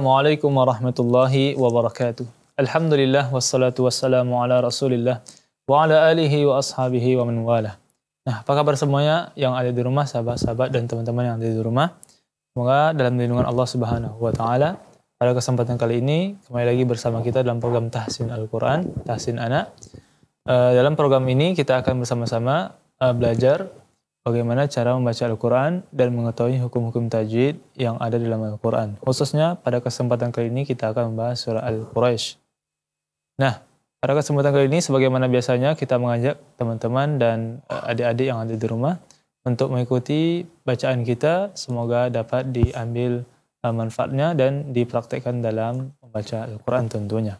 Assalamualaikum warahmatullahi wabarakatuh. Alhamdulillah wassalatu wassalamu ala rasulillah wa ala alihi wa ashabihi wa man wala. Nah, apa kabar semuanya yang ada di rumah, sahabat-sahabat dan teman-teman yang ada di rumah? Semoga dalam lindungan Allah Subhanahu wa taala pada kesempatan kali ini kembali lagi bersama kita dalam program Tahsin Al-Qur'an, Tahsin Anak. Uh, dalam program ini kita akan bersama-sama uh, belajar bagaimana cara membaca Al-Quran dan mengetahui hukum-hukum tajwid yang ada dalam Al-Quran. Khususnya pada kesempatan kali ini kita akan membahas surah Al-Quraisy. Nah, pada kesempatan kali ini sebagaimana biasanya kita mengajak teman-teman dan eh, adik-adik yang ada di rumah untuk mengikuti bacaan kita. Semoga dapat diambil eh, manfaatnya dan dipraktekkan dalam membaca Al-Quran tentunya.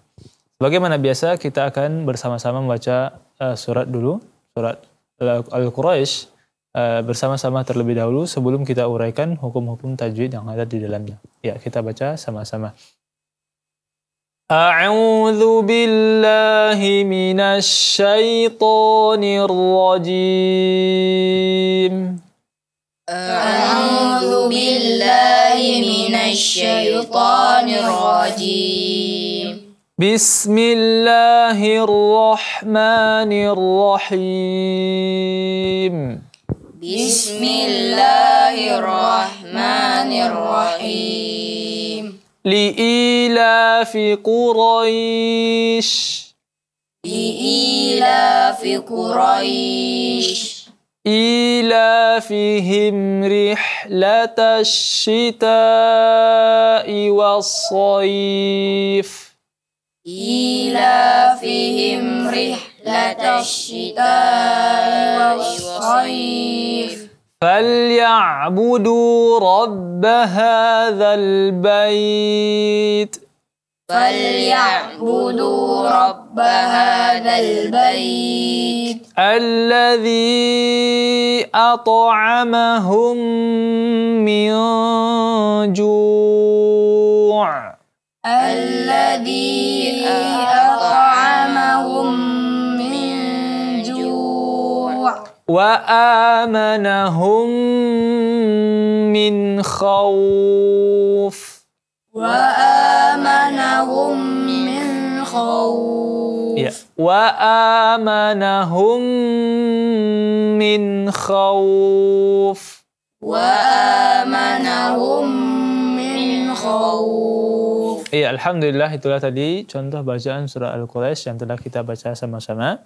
Bagaimana biasa kita akan bersama-sama membaca uh, surat dulu, surat Al-Quraisy Eh, bersama-sama terlebih dahulu sebelum kita uraikan hukum-hukum tajwid yang ada di dalamnya. Ya, kita baca sama-sama. A'udzu billahi minasy syaithanir rajim. A'udzu billahi minasy syaithanir rajim. Bismillahirrahmanirrahim. بسم الله الرحمن الرحيم لإيلاف قريش لإيلاف قريش إيلافهم رحلة الشتاء والصيف إيلافهم رحلة لدى الشتاء والصيف فليعبدوا رب هذا البيت فليعبدوا رب هذا البيت الذي أطعمهم من جوع الذي أطعمهم وآمنهم من خوف وآمنهم من خوف ya. وآمنهم من خوف وآمنهم من خوف Iya, Alhamdulillah itulah tadi contoh bacaan surah Al-Quraish yang telah kita baca sama-sama.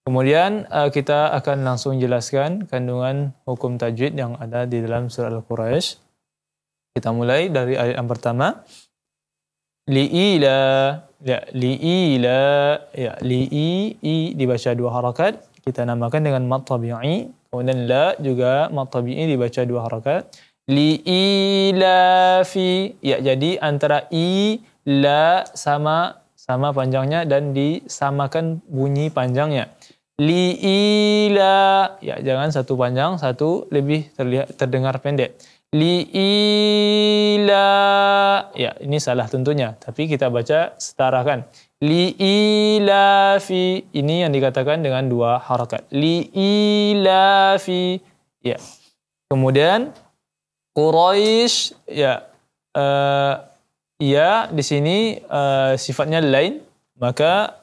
Kemudian uh, kita akan langsung jelaskan kandungan hukum tajwid yang ada di dalam surah Al-Quraisy. Kita mulai dari ayat yang pertama. Li'ila ya li'ila ya li'i i dibaca dua harakat kita namakan dengan mat tabi'i kemudian la juga mat tabi'i dibaca dua harakat li'ila fi ya jadi antara i la sama sama panjangnya dan disamakan bunyi panjangnya. Li'ila. Ya, jangan satu panjang, satu lebih terlihat terdengar pendek. Li'ila. Ya, ini salah tentunya, tapi kita baca setarakan. Li'ila fi. Ini yang dikatakan dengan dua harakat. Li'ila fi. Ya. Kemudian Quraisy ya uh, ya di sini uh, sifatnya lain, maka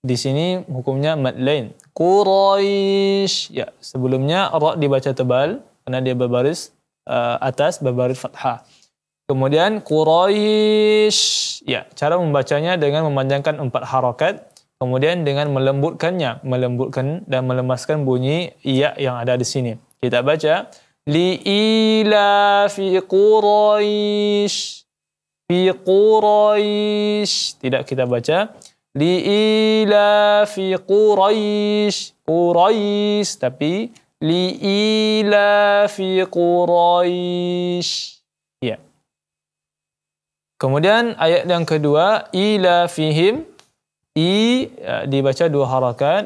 di sini hukumnya mad lain. Quraisy. Ya, sebelumnya ra dibaca tebal karena dia berbaris uh, atas berbaris fathah. Kemudian Quraisy. Ya, cara membacanya dengan memanjangkan empat harokat. Kemudian dengan melembutkannya, melembutkan dan melemaskan bunyi iya yang ada di sini. Kita baca li'ila fi Quraisy fi Quraisy. Tidak kita baca liila fi Quraisy. Quraisy tapi liila fi Quraisy. Ya. Kemudian ayat yang kedua ila fihim i ya, dibaca dua harakat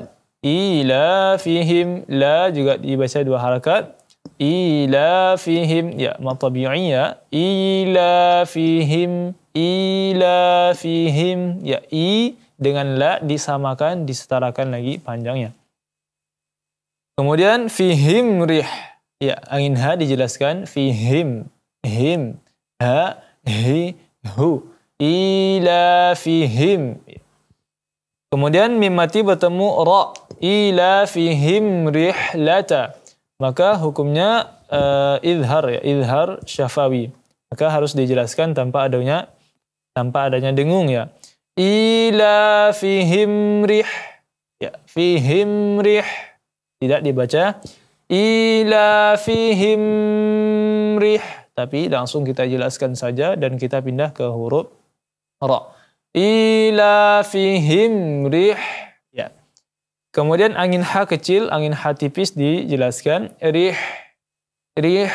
ila fihim la juga dibaca dua harakat ilafihim ya fihim ilafihim ilafihim ya i dengan la disamakan disetarakan lagi panjangnya kemudian fihim rih ya angin ha dijelaskan fihim him ha hi hu ilafihim kemudian mimati bertemu ra ilafihim rihlata maka hukumnya uh, eh, idhar ya idhar syafawi maka harus dijelaskan tanpa adanya tanpa adanya dengung ya ila fihim rih ya fihim rih tidak dibaca ila fihim rih tapi langsung kita jelaskan saja dan kita pindah ke huruf ra ila fihim rih Kemudian angin H kecil, angin H tipis dijelaskan. Rih, rih,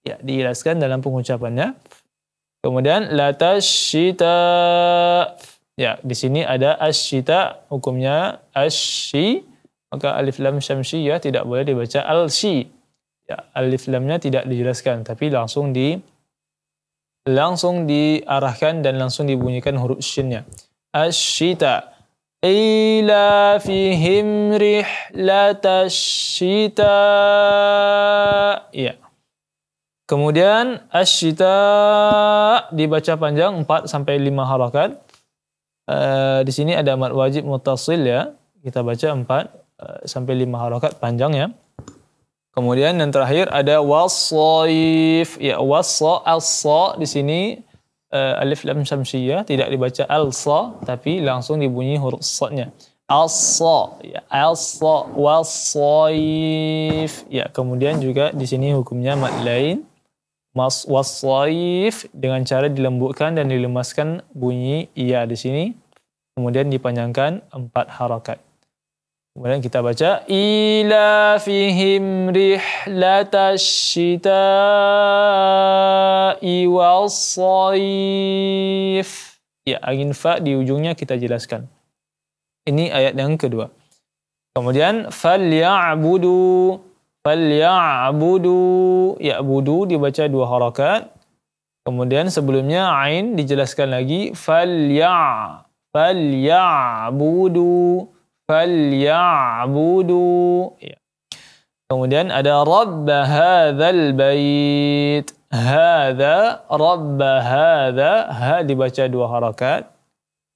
ya dijelaskan dalam pengucapannya. Kemudian latashita. Ya, di sini ada shita, hukumnya shi, Maka alif lam ya tidak boleh dibaca al-shi. Ya, alif lamnya tidak dijelaskan, tapi langsung di langsung diarahkan dan langsung dibunyikan huruf shinnya. shita. إيلافهم رحلة الشتاء ya. Kemudian asyita dibaca panjang 4 sampai 5 harokat. Uh, eh, di sini ada mat wajib mutasil ya. Kita baca 4 uh, eh, sampai 5 harokat panjang ya. Kemudian yang terakhir ada wasaif. Ya, wasa, asa di sini uh, alif lam syamsiyah tidak dibaca alsa tapi langsung dibunyi huruf sa-nya. Alsa, ya, alsa, wasaif. Ya, kemudian juga di sini hukumnya mad lain mas wasaif dengan cara dilembutkan dan dilemaskan bunyi ya di sini kemudian dipanjangkan empat harakat. Kemudian kita baca ila fihim rihlatasyita'i was-sayf. Ya, angin fa di ujungnya kita jelaskan. Ini ayat yang kedua. Kemudian falyabudu falyabudu ya'budu dibaca dua harakat. Kemudian sebelumnya ain dijelaskan lagi falya falyabudu falyabudu. Ya. Kemudian ada Rabb hadzal bait. Hadza Rabb hadza ha dibaca dua harakat.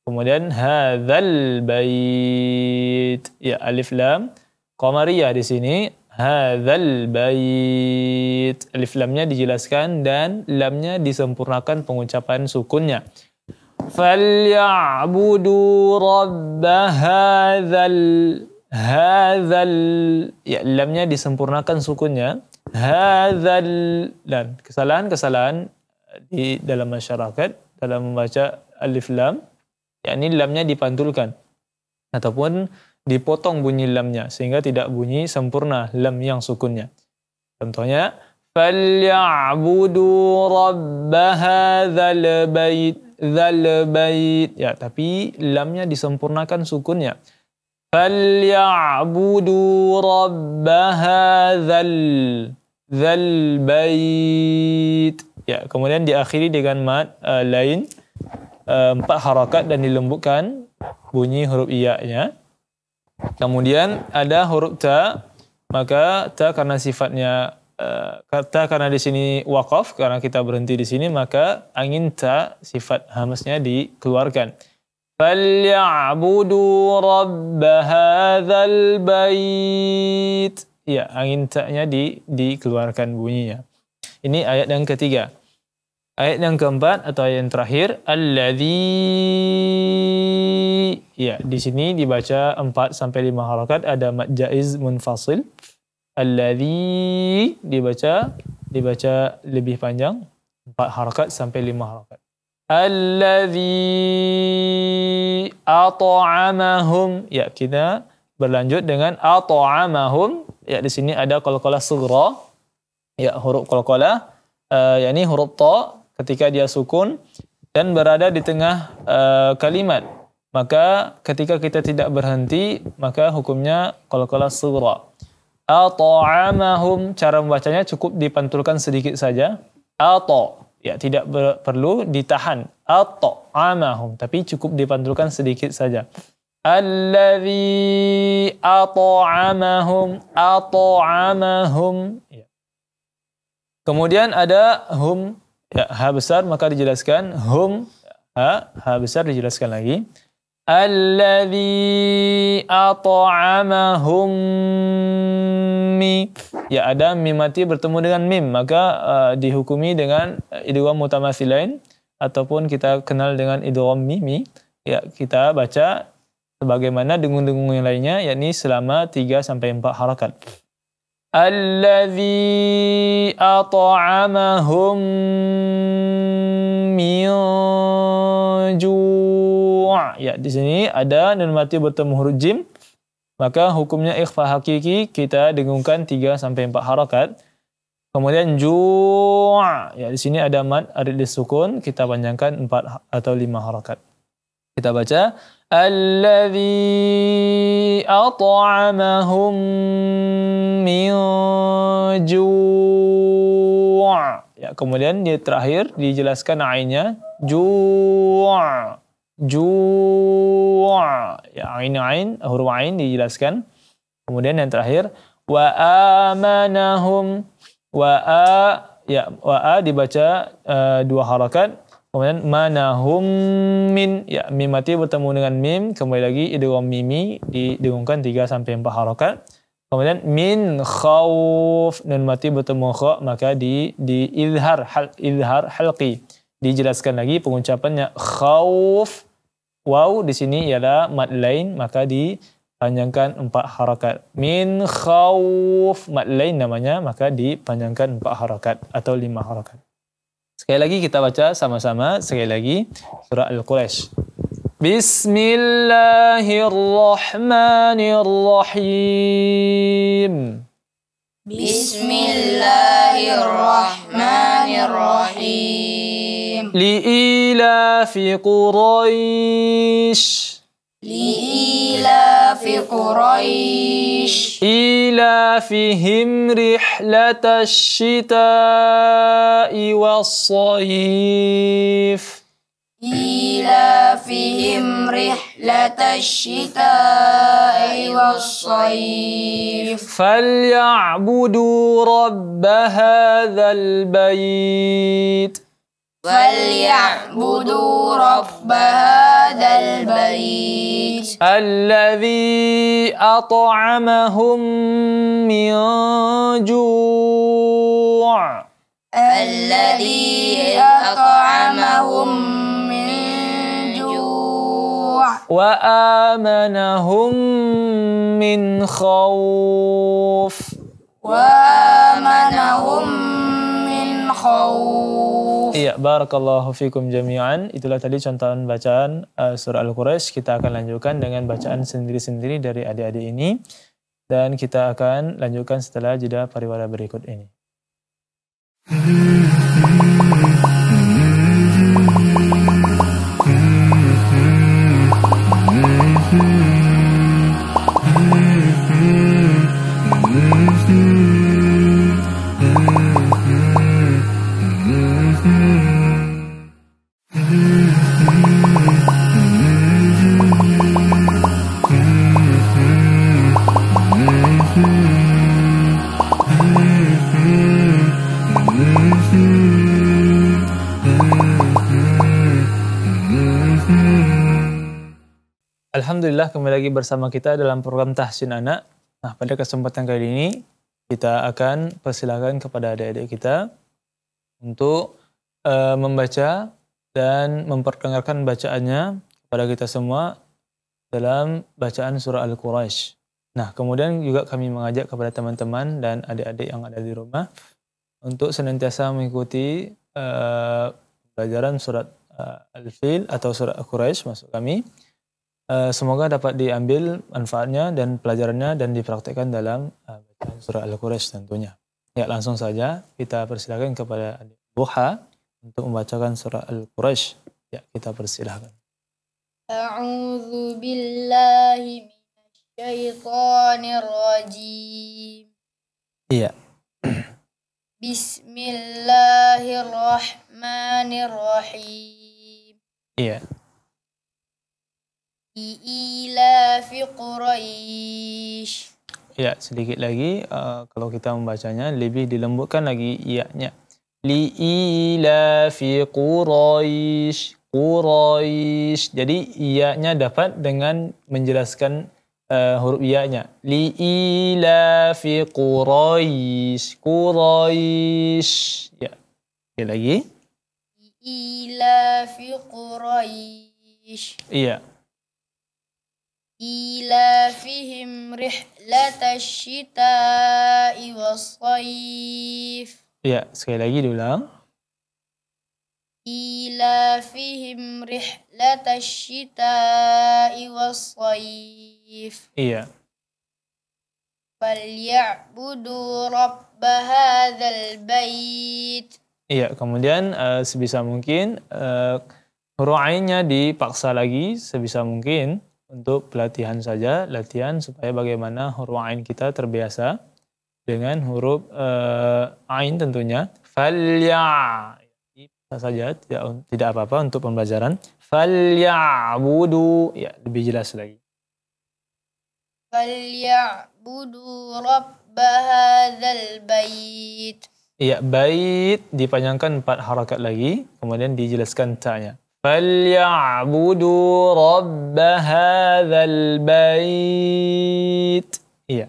Kemudian hadzal bait. Ya alif lam qamariyah di sini. Hadzal bait. Alif lamnya dijelaskan dan lamnya disempurnakan pengucapan sukunnya. فليعبدوا رب هذا hadzal ya lamnya disempurnakan sukunnya hadzal dan kesalahan-kesalahan eh, di dalam masyarakat dalam membaca alif lam yakni lamnya dipantulkan ataupun dipotong bunyi lamnya sehingga tidak bunyi sempurna lam yang sukunnya contohnya falyabudu rabb hadzal bait dzal bait ya tapi lamnya disempurnakan sukunnya falyabudu rabb hadzal dzal bait ya kemudian diakhiri dengan mat uh, lain uh, empat harakat dan dilembutkan bunyi huruf iya-nya kemudian ada huruf ta maka ta karena sifatnya Eh, kata karena di sini wakaf karena kita berhenti di sini maka angin ta sifat hamasnya dikeluarkan. Falyabudu rabb hadzal bait. Ya, angin taknya di dikeluarkan bunyinya. Ini ayat yang ketiga. Ayat yang keempat atau ayat yang terakhir alladzi ya di sini dibaca 4 sampai 5 harokat ada mad jaiz munfasil Alladhi dibaca dibaca lebih panjang empat harakat sampai lima harakat. Alladhi at'amahum ya kita berlanjut dengan at'amahum ya di sini ada qalqalah sughra ya huruf qalqalah eh, uh, yakni huruf ta ketika dia sukun dan berada di tengah uh, kalimat maka ketika kita tidak berhenti maka hukumnya qalqalah sughra ata'amahum cara membacanya cukup dipantulkan sedikit saja ato ya tidak perlu ditahan ata'amahum tapi cukup dipantulkan sedikit saja Alladhi ata'amahum ata'amahum ya. kemudian ada hum ya, ha besar maka dijelaskan hum ha ha besar dijelaskan lagi Alladhi at'amahum mi. Ya ada mim mati bertemu dengan mim. Maka uh, dihukumi dengan eh, idgham lain ataupun kita kenal dengan idgham mimi. Ya kita baca sebagaimana dengung-dengung yang lainnya yakni selama 3 sampai 4 harakat. الذي أطعمهم min ju' ya di sini ada nun mati bertemu huruf jim maka hukumnya ikhfa hakiki kita dengungkan 3 sampai 4 harakat kemudian ju' ya di sini ada mad arid sukun kita panjangkan 4 atau 5 harakat kita baca الذي أطعمهم من جوع ya kemudian dia terakhir dijelaskan ainnya ju'a ju'a ya ain ain huruf ain dijelaskan kemudian yang terakhir wa amanahum wa a ya wa a dibaca uh, dua harakat Kemudian manahum min ya mim mati bertemu dengan mim kembali lagi idgham mimi didengungkan 3 sampai 4 harokat. Kemudian min khauf nun mati bertemu kha maka di di izhar hal izhar halqi dijelaskan lagi pengucapannya khauf wow di sini ialah mad lain maka dipanjangkan empat harokat. Min khauf mad lain namanya maka dipanjangkan empat harokat atau lima harokat. Sekali lagi kita baca sama-sama. Sekali lagi surah Al-Quraisy. Bismillahirrahmanirrahim. Bismillahirrahmanirrahim. fi Quraisy. لإيلاف قريش إيلافهم رحلة الشتاء والصيف إيلافهم رحلة الشتاء والصيف فليعبدوا رب هذا البيت فليعبدوا رب هذا البيت الذي أطعمهم من جوع الذي أطعمهم من جوع وآمنهم من خوف وآمنهم khauf. Iya, barakallahu fikum jami'an. Itulah tadi contohan bacaan uh, surah Al-Quraisy. Kita akan lanjutkan dengan bacaan sendiri-sendiri dari adik-adik ini dan kita akan lanjutkan setelah jeda pariwara berikut ini. Hmm. Alhamdulillah kembali lagi bersama kita dalam program Tahsin Anak. Nah, pada kesempatan kali ini kita akan persilakan kepada adik-adik kita untuk uh, membaca dan memperdengarkan bacaannya kepada kita semua dalam bacaan surah Al-Quraisy. Nah, kemudian juga kami mengajak kepada teman-teman dan adik-adik yang ada di rumah untuk senantiasa mengikuti uh, pelajaran surat uh, Al-Fil atau surat Al-Quraisy maksud kami Eh, semoga dapat diambil manfaatnya dan pelajarannya dan dipraktekkan dalam eh, bacaan surah al quraisy tentunya. Ya langsung saja kita persilahkan kepada adik Buha untuk membacakan surah al quraisy Ya kita persilahkan. A'udzu billahi minasyaitonir Iya. Bismillahirrahmanirrahim. Iya ilafi Quraisy. Ya, sedikit lagi uh, kalau kita membacanya lebih dilembutkan lagi iya-nya. Li ilafi Quraisy. Quraisy. Jadi iya-nya dapat dengan menjelaskan uh, huruf iya-nya. Li ilafi Quraisy. Quraisy. Ya. Sekali lagi. Ilafi Quraisy. Iya. إيلافهم رحلة الشتاء wassayif Ya, sekali lagi diulang. إيلافهم رحلة الشتاء wassayif Iya. فليعبدوا رب هذا Iya, kemudian uh, sebisa mungkin uh, eh, Ru'ainya dipaksa lagi sebisa mungkin untuk pelatihan saja, latihan supaya bagaimana huruf ain kita terbiasa dengan huruf uh, ain tentunya. Falya. Bisa saja tidak tidak apa-apa untuk pembelajaran. falya budu Ya, lebih jelas lagi. Falya budu hadzal bait. Ya, bait dipanjangkan empat harakat lagi, kemudian dijelaskan ta'nya. فليعبدوا رب هذا البيت yeah.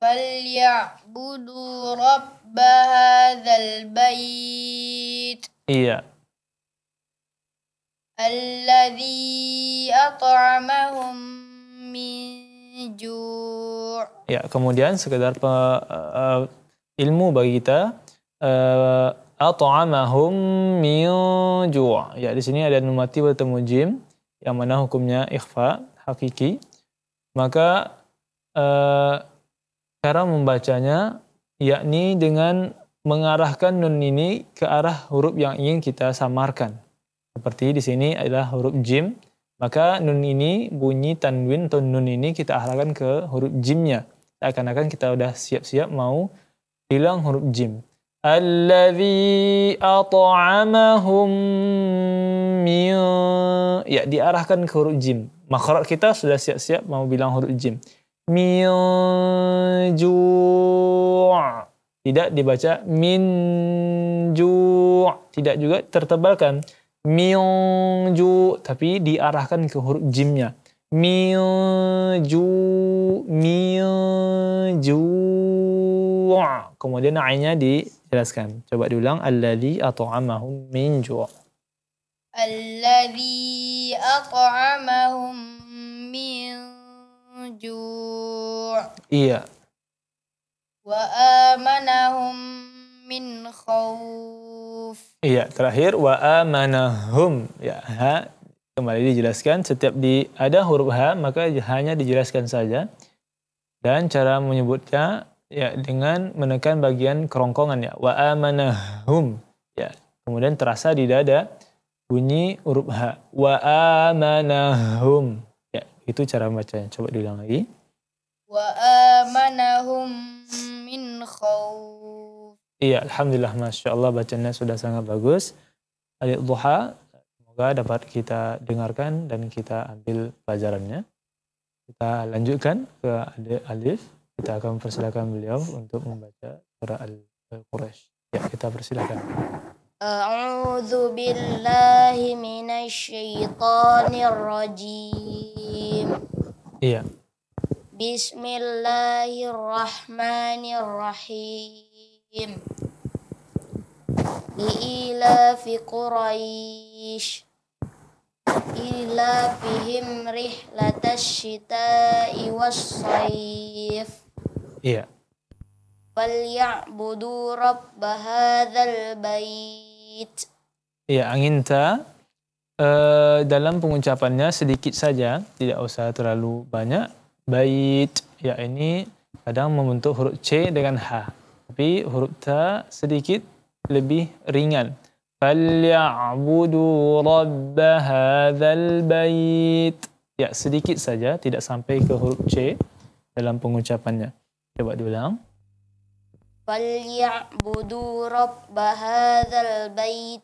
فليعبدوا رب هذا البيت yeah. الذي أطعمهم من جوع ya yeah, kemudian sekedar pe, eh, eh, ilmu bagi kita eh, at'amahum min ju'a ya di sini ada nun bertemu jim yang mana hukumnya ikhfa hakiki maka uh, cara membacanya yakni dengan mengarahkan nun ini ke arah huruf yang ingin kita samarkan seperti di sini adalah huruf jim maka nun ini bunyi tanwin atau nun ini kita arahkan ke huruf jimnya. Seakan-akan kita sudah siap-siap mau hilang huruf jim. Alladhi at'amahum min ya diarahkan ke huruf jim. Makhraj kita sudah siap-siap mau bilang huruf jim. Min tidak dibaca min tidak juga tertebalkan min tapi diarahkan ke huruf jimnya. Min ju' min kemudian ainya di Jelaskan. Coba diulang. Alladhi ato'amahum min ju'. Alladhi ato'amahum min ju'. Iya. Wa amanahum min khawf. Iya, terakhir wa amanahum. Ya, ha kembali dijelaskan setiap di ada huruf ha maka hanya dijelaskan saja dan cara menyebutnya Ya, dengan menekan bagian kerongkongan ya. Wa amanahum. Ya. Kemudian terasa di dada bunyi huruf H. Wa amanahum. Ya, itu cara bacanya. Coba diulang lagi. Wa amanahum min khawf. Iya, alhamdulillah Masya Allah bacanya sudah sangat bagus. alif duha, semoga dapat kita dengarkan dan kita ambil pelajarannya. Kita lanjutkan ke alif kita akan persilakan beliau untuk membaca surah Al-Quraisy. Ya, kita persilakan. A'udzu billahi minasyaitonir rajim. Iya. Bismillahirrahmanirrahim. Li'ilafi Quraisy. Ila fihim rihlatash shita'i was-sayf. Iya. Falyabudu rabb hadzal bait. Iya, uh, dalam pengucapannya sedikit saja, tidak usah terlalu banyak. Bait ya ini kadang membentuk huruf C dengan H. Tapi huruf ta sedikit lebih ringan. bait. Ya, sedikit saja, tidak sampai ke huruf C dalam pengucapannya. Coba diulang. Falyabudu rabba hadzal bait.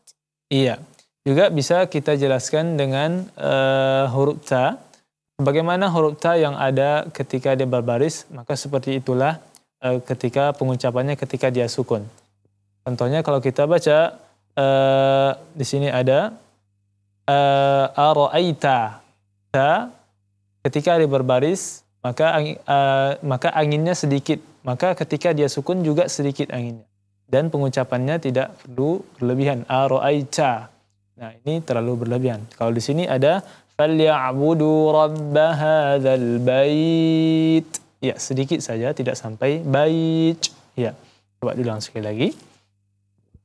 Iya. Juga bisa kita jelaskan dengan uh, huruf ta. Bagaimana huruf ta yang ada ketika dia berbaris, maka seperti itulah uh, ketika pengucapannya ketika dia sukun. Contohnya kalau kita baca uh, di sini ada uh, araita ta ketika dia berbaris maka uh, maka anginnya sedikit maka ketika dia sukun juga sedikit anginnya dan pengucapannya tidak perlu berlebihan aroaica nah ini terlalu berlebihan kalau di sini ada falyabudu rabb hadzal bait ya sedikit saja tidak sampai bait ya coba diulang sekali lagi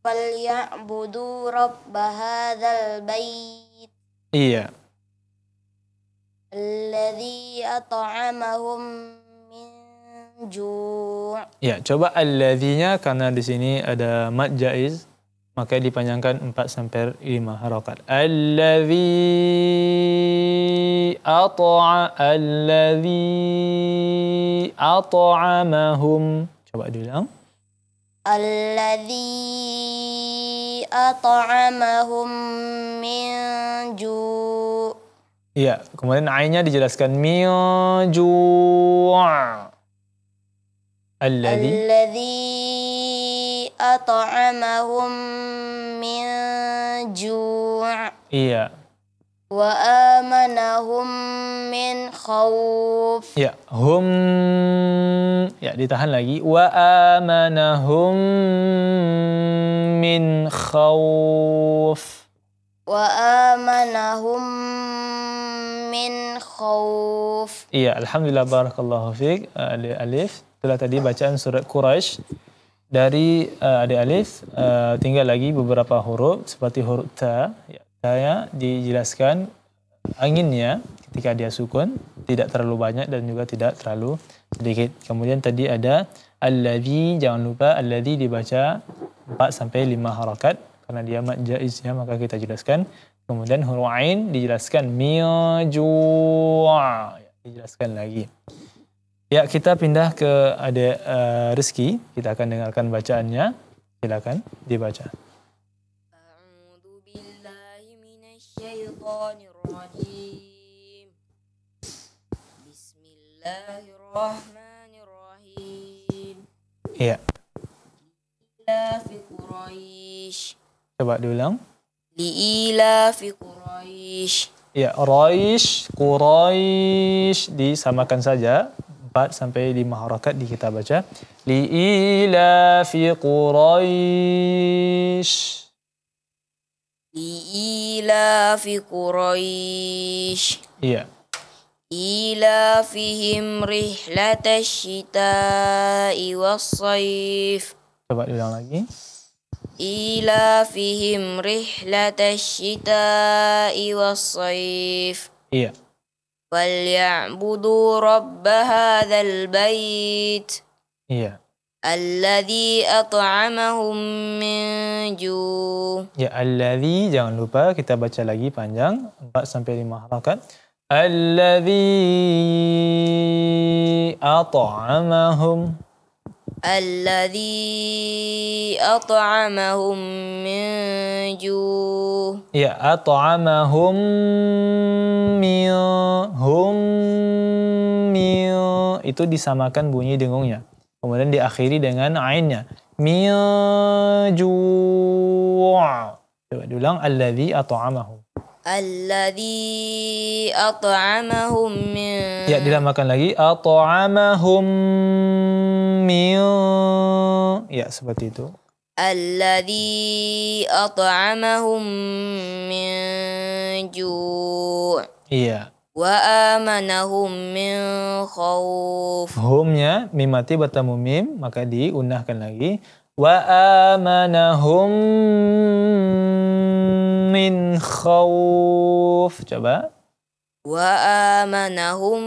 falyabudu rabb hadzal bait iya Alladhi at'amahum min ju' Ya, coba alladhinya karena di sini ada mad jaiz maka dipanjangkan 4 sampai 5 harokat. Alladhi ata'a alladhi ata'amahum. Coba diulang. Alladhi ata'amahum min ju' Iya, kemudian ainya dijelaskan min Alladhi Alladhi at'amahum min Iya. Wa amanahum min khawf. Ya, hum ya ditahan lagi wa amanahum min khawf. Wa amanahum min khauf. Iya, alhamdulillah barakallahu fiik. Eh, Ali Alif telah tadi bacaan surat Quraisy dari uh, adik Alif uh, tinggal lagi beberapa huruf seperti huruf ta. Ya, ta ya, dijelaskan anginnya ketika dia sukun tidak terlalu banyak dan juga tidak terlalu sedikit. Kemudian tadi ada alladhi jangan lupa alladhi dibaca 4 sampai 5 harakat karena dia mad maka kita jelaskan Kemudian huruf ain dijelaskan mi'ju'a. Dijelaskan lagi. Ya, kita pindah ke ada uh, eh, rezeki. Kita akan dengarkan bacaannya. Silakan dibaca. Bismillahirrahmanirrahim. Ya. Coba diulang ila fi Quraisy. Ya, Quraisy, Quraisy disamakan saja Empat sampai 5 harakat di kita baca. ila fi Quraisy. ila fi Quraisy. Iya. Ila fihim rihlatash syita'i was saif Coba diulang lagi. إيلافهم fihim الشتاء والصيف iya. وليعبدوا رب هذا البيت iya. Alladhi at'amahum min ju. Ya, alladhi jangan lupa kita baca lagi panjang 4 sampai 5 harakat. Alladhi at'amahum Alladhi at'amahum min juh. Ya, at'amahum min min itu disamakan bunyi dengungnya. Kemudian diakhiri dengan ainnya. Min ju. Coba diulang alladhi at'amahum. Alladhi at'amahum min Ya dilamakan lagi at'amahum min Ya seperti itu Alladhi at'amahum min ju' Iya Wa amanahum min khawf Humnya mimati bertemu mim maka diunahkan lagi وآمنهم من خوف coba وآمنهم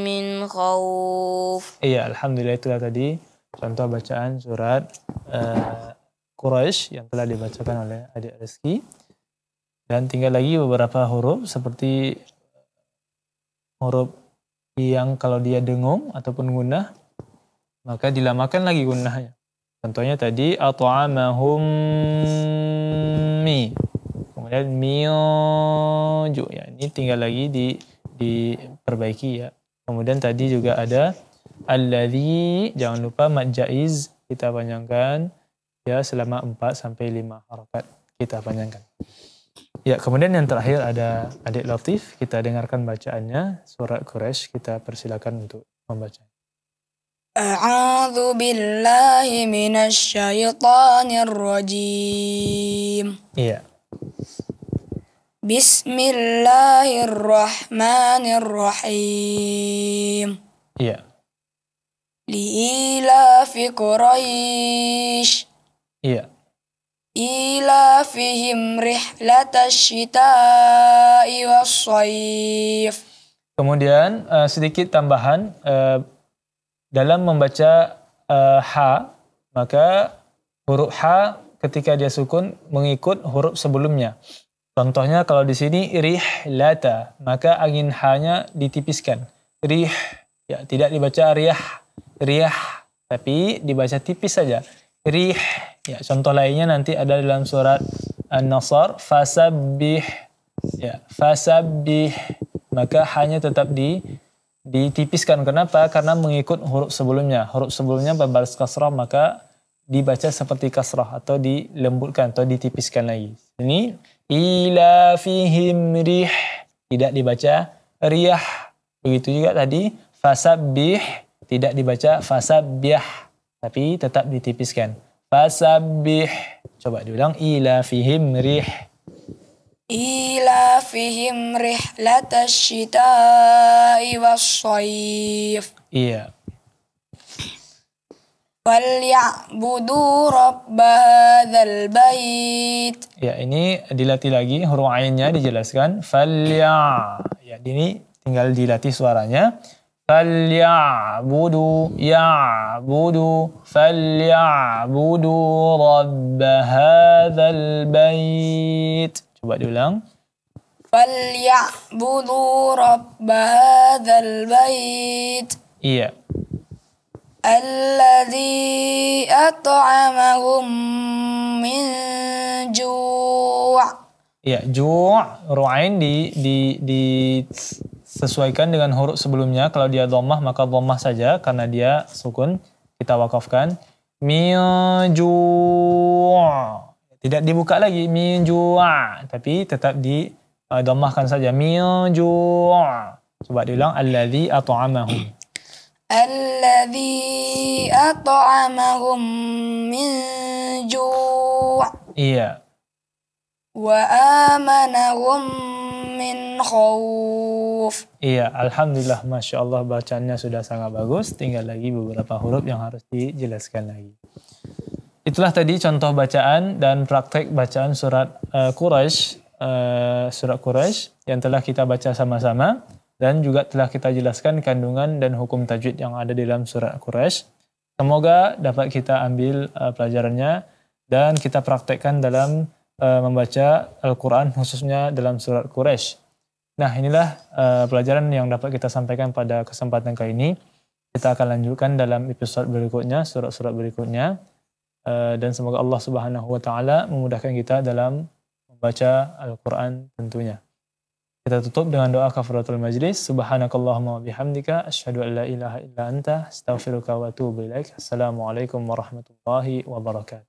من خوف iya alhamdulillah itulah tadi contoh bacaan surat uh, eh, Quraisy yang telah dibacakan oleh adik Rizki dan tinggal lagi beberapa huruf seperti huruf yang kalau dia dengung ataupun gunah maka dilamakan lagi gunahnya Contohnya tadi at'amahum mi. Kemudian mioju ya. Ini tinggal lagi di diperbaiki ya. Kemudian tadi juga ada alladhi jangan lupa mad jaiz kita panjangkan ya selama 4 sampai 5 harokat kita panjangkan. Ya, kemudian yang terakhir ada Adik Latif, kita dengarkan bacaannya surat Quraisy, kita persilakan untuk membaca. A'udzu billahi minasyaitonir rajim. Iya. Bismillahirrahmanirrahim. Iya. Liila fi Quraisy. Iya. Ila fihim rihlatasyita'i was-shayf. Kemudian uh, sedikit tambahan uh, dalam membaca uh, eh, H, maka huruf H ketika dia sukun mengikut huruf sebelumnya. Contohnya kalau di sini lata maka angin hanya ditipiskan. Rih, ya tidak dibaca riah riyah, tapi dibaca tipis saja. Rih, ya contoh lainnya nanti ada dalam surat An-Nasr, fasabbih, ya fasabbih, maka hanya tetap di ditipiskan. Kenapa? Karena mengikut huruf sebelumnya. Huruf sebelumnya berbaris kasrah maka dibaca seperti kasrah atau dilembutkan atau ditipiskan lagi. Ini ila fihim rih tidak dibaca riyah. Begitu juga tadi fasabbih tidak dibaca fasabbih tapi tetap ditipiskan. Fasabbih. Coba diulang ila fihim rih ilafihim rihlatash shita'i was-sayf. Iya. ya'budu rabbahadzal bait. Ya, ini dilatih lagi huruf ainnya dijelaskan fal Ya, ini tinggal dilatih suaranya. ya'budu ya'budu fal ya'budu هذا bait Coba diulang. Falyabudu rabb bait. Iya. Alladzi at'amahum min ju'. Iya, ju' ru'ain di di di sesuaikan dengan huruf sebelumnya. Kalau dia dhammah maka dhammah saja karena dia sukun. Kita wakafkan. Min ju' Tidak dibuka lagi min jua' tapi tetap di uh, domahkan saja min jua'. Coba diulang allazi at'amahum. Allazi at'amahum min jua Iya. Wa amanahum min khawf. Iya, alhamdulillah Masya Allah bacanya sudah sangat bagus. Tinggal lagi beberapa huruf yang harus dijelaskan lagi. Itulah tadi contoh bacaan dan praktek bacaan surat uh, Quraisy, uh, surat Quraisy yang telah kita baca sama-sama dan juga telah kita jelaskan kandungan dan hukum tajwid yang ada di dalam surat Quraisy. Semoga dapat kita ambil uh, pelajarannya dan kita praktekkan dalam uh, membaca Al-Qur'an khususnya dalam surat Quraisy. Nah, inilah uh, pelajaran yang dapat kita sampaikan pada kesempatan kali ini. Kita akan lanjutkan dalam episode berikutnya, surat-surat berikutnya. Eh, dan semoga Allah Subhanahu wa taala memudahkan kita dalam membaca Al-Qur'an tentunya. Kita tutup dengan doa kafaratul majlis. Subhanakallahumma wa bihamdika asyhadu an la ilaha illa anta astaghfiruka wa atubu ilaik. Assalamualaikum warahmatullahi wabarakatuh.